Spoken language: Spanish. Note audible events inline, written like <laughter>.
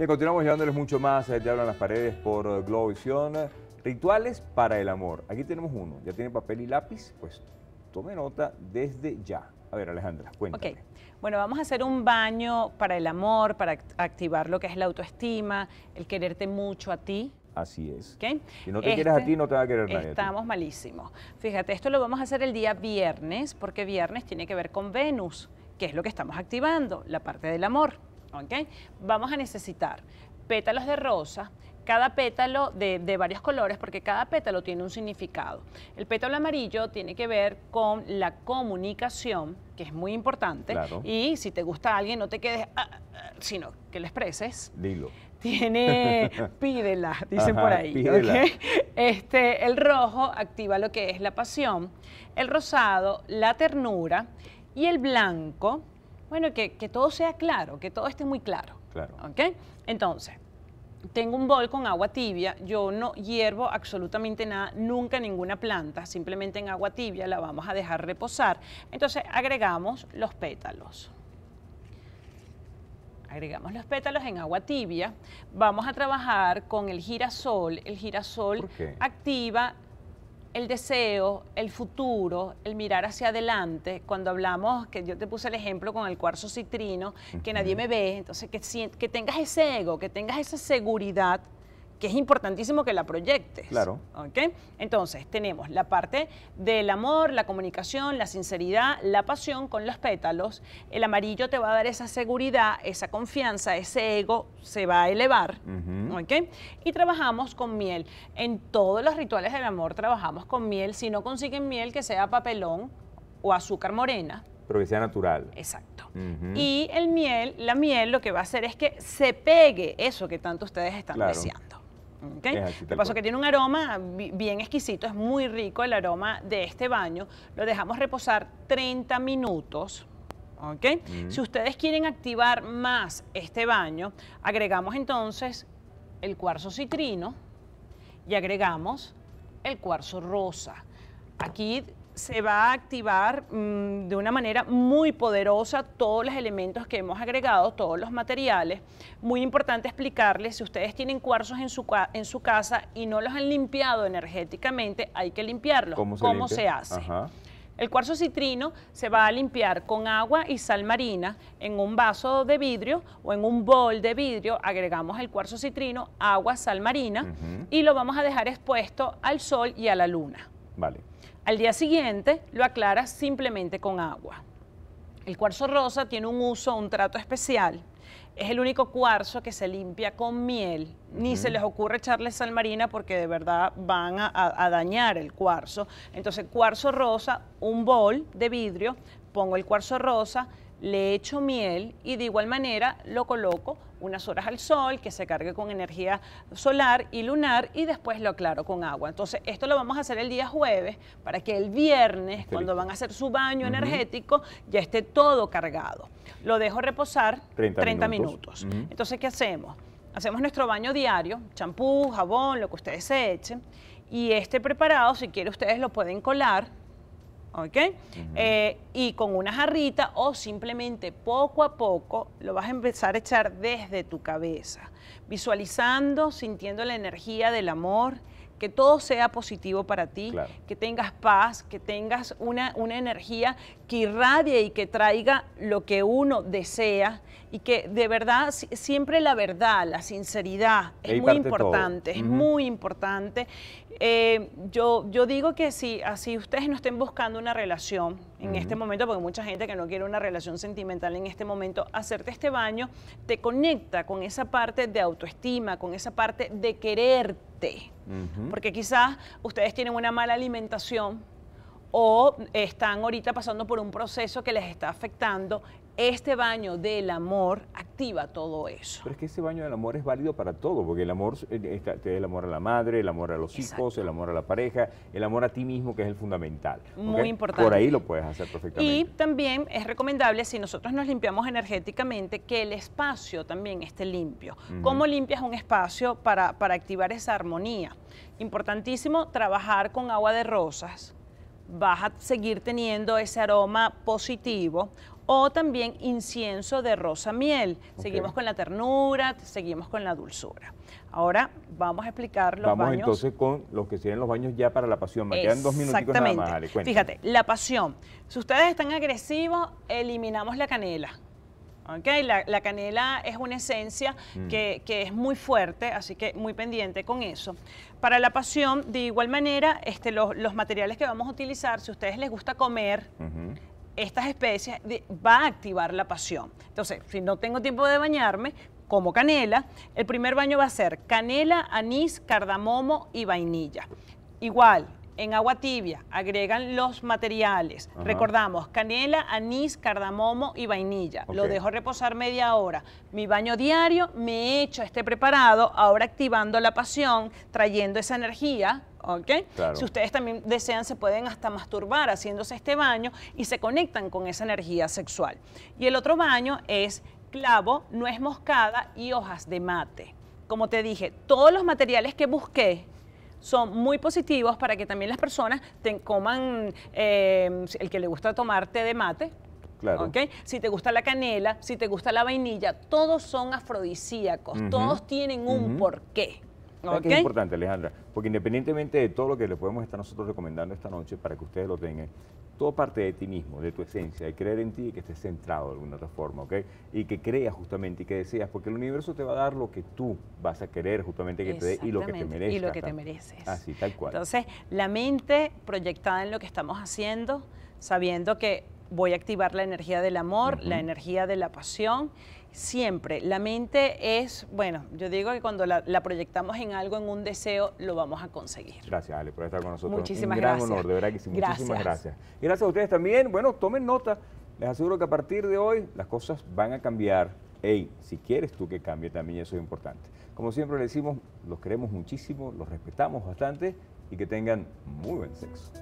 Bien, continuamos llevándoles mucho más. Eh, te hablan las paredes por Globovisión. Eh, Rituales para el amor. Aquí tenemos uno. ¿Ya tiene papel y lápiz? Pues tome nota desde ya. A ver, Alejandra, cuéntame. Okay. Bueno, vamos a hacer un baño para el amor, para activar lo que es la autoestima, el quererte mucho a ti. Así es. ¿Okay? Si no te quieres a este ti, no te va a querer nadie. Estamos malísimos. Fíjate, esto lo vamos a hacer el día viernes, porque viernes tiene que ver con Venus, que es lo que estamos activando, la parte del amor. Vamos a necesitar pétalos de rosa, cada pétalo de, varios colores, porque cada pétalo tiene un significado. El pétalo amarillo tiene que ver con la comunicación, que es muy importante, y si te gusta a alguien, no te quedes, ah, ah, sino que le expreses. Dilo tiene <laughs> pídela, dicen por ahí. Este, el rojo activa lo que es la pasión, el rosado, la ternura y el blanco bueno, que, todo sea claro, que todo esté muy claro. Claro. ¿Ok? Entonces, tengo un bol con agua tibia, yo no hiervo absolutamente nada, nunca ninguna planta, simplemente en agua tibia la vamos a dejar reposar. Entonces agregamos los pétalos. Agregamos los pétalos en agua tibia. Vamos a trabajar con el girasol. El girasol activa el deseo, el futuro, el mirar hacia adelante, cuando hablamos, que yo te puse el ejemplo con el cuarzo citrino, que nadie me ve, entonces que, que tengas ese ego, que tengas esa seguridad que es importantísimo que la proyectes. Claro. Entonces, tenemos la parte del amor, la comunicación, la sinceridad, la pasión con los pétalos. El amarillo te va a dar esa seguridad, esa confianza, ese ego se va a elevar. Y trabajamos con miel. En todos los rituales del amor trabajamos con miel. Si no consiguen miel, que sea papelón o azúcar morena. Pero que sea natural. Exacto. Y el miel, la miel lo que va a hacer es que se pegue eso que tanto ustedes están deseando. Lo que pasa es que tiene un aroma bien exquisito, es muy rico el aroma de este baño. Lo dejamos reposar 30 minutos. ¿okay? Si ustedes quieren activar más este baño, agregamos entonces el cuarzo citrino y agregamos el cuarzo rosa. Aquí se va a activar mm, de una manera muy poderosa todos los elementos que hemos agregado, todos los materiales. Muy importante explicarles, si ustedes tienen cuarzos en su, casa y no los han limpiado energéticamente, hay que limpiarlos. ¿Cómo se, hace? El cuarzo citrino se va a limpiar con agua y sal marina en un vaso de vidrio o en un bol de vidrio. Agregamos el cuarzo citrino, agua, sal marina y lo vamos a dejar expuesto al sol y a la luna. Al día siguiente lo aclaras simplemente con agua. El cuarzo rosa tiene un uso, un trato especial. Es el único cuarzo que se limpia con miel. Ni se les ocurre echarle sal marina porque de verdad van a, a dañar el cuarzo. Entonces, cuarzo rosa, un bol de vidrio, pongo el cuarzo rosa, le echo miel y de igual manera lo coloco unas horas al sol, que se cargue con energía solar y lunar y después lo aclaro con agua. Entonces, esto lo vamos a hacer el día jueves para que el viernes, cuando van a hacer su baño energético, ya esté todo cargado. Lo dejo reposar 30, minutos. Entonces, ¿qué hacemos? Hacemos nuestro baño diario, champú, jabón, lo que ustedes se echen. Y este preparado, si quiere, ustedes lo pueden colar ¿ok? Eh, y con una jarrita o simplemente poco a poco lo vas a empezar a echar desde tu cabeza, visualizando, sintiendo la energía del amor, que todo sea positivo para ti, que tengas paz, que tengas una, una energía que irradie y que traiga lo que uno desea y que de verdad siempre la verdad, la sinceridad es muy importante, es, eh, muy importante, yo, yo digo que si así ustedes no estén buscando una relación en este momento, porque mucha gente que no quiere una relación sentimental en este momento, hacerte este baño te conecta con esa parte de autoestima, con esa parte de quererte, porque quizás ustedes tienen una mala alimentación o están ahorita pasando por un proceso que les está afectando, este baño del amor activa todo eso. Pero es que ese baño del amor es válido para todo, porque el amor eh, el amor a la madre, el amor a los hijos, el amor a la pareja, el amor a ti mismo, que es el fundamental. Muy importante. Por ahí lo puedes hacer perfectamente. Y también es recomendable, si nosotros nos limpiamos energéticamente, que el espacio también esté limpio. ¿Cómo limpias un espacio para, para activar esa armonía? Importantísimo trabajar con agua de rosas vas a seguir teniendo ese aroma positivo. O también incienso de rosa miel. Seguimos con la ternura, seguimos con la dulzura. Ahora vamos a explicar los vamos baños. Vamos entonces con los que siguen los baños ya para la pasión. Me quedan dos minutitos nada más. Fíjate, la pasión. Si ustedes están agresivos, eliminamos la canela la, canela es una esencia mm. que, es muy fuerte, así que muy pendiente con eso. Para la pasión, de igual manera, este, los, materiales que vamos a utilizar, si a ustedes les gusta comer, estas especies va a activar la pasión. Entonces, si no tengo tiempo de bañarme, como canela, el primer baño va a ser canela, anís, cardamomo y vainilla. Igual, en agua tibia, agregan los materiales. Recordamos, canela, anís, cardamomo y vainilla. Lo dejo reposar media hora. Mi baño diario, me hecho este preparado, ahora activando la pasión, trayendo esa energía Si ustedes también desean, se pueden hasta masturbar haciéndose este baño y se conectan con esa energía sexual. Y el otro baño es clavo, nuez moscada y hojas de mate. Como te dije, todos los materiales que busqué son muy positivos para que también las personas te coman eh, el que le gusta tomar té de mate, Claro. Si te gusta la canela, si te gusta la vainilla, todos son afrodisíacos, todos tienen un porqué. Okay. es importante, Alejandra, porque independientemente de todo lo que le podemos estar nosotros recomendando esta noche para que ustedes lo tengan, todo parte de ti mismo, de tu esencia, de creer en ti y que estés centrado de alguna otra forma, ¿ok? Y que creas justamente y que deseas, porque el universo te va a dar lo que tú vas a querer justamente que te dé y lo que te mereces. Y lo que te mereces. Así, tal cual. Entonces, la mente proyectada en lo que estamos haciendo, sabiendo que voy a activar la energía del amor, la energía de la pasión Siempre. La mente es, bueno, yo digo que cuando la, proyectamos en algo, en un deseo, lo vamos a conseguir. Gracias, Ale, por estar con nosotros. Muchísimas un gran honor, de verdad que sí. Muchísimas gracias. Y gracias a ustedes también. Bueno, tomen nota. Les aseguro que a partir de hoy las cosas van a cambiar. Ey, si quieres tú que cambie también, eso es importante. Como siempre le decimos, los queremos muchísimo, los respetamos bastante y que tengan muy buen sexo.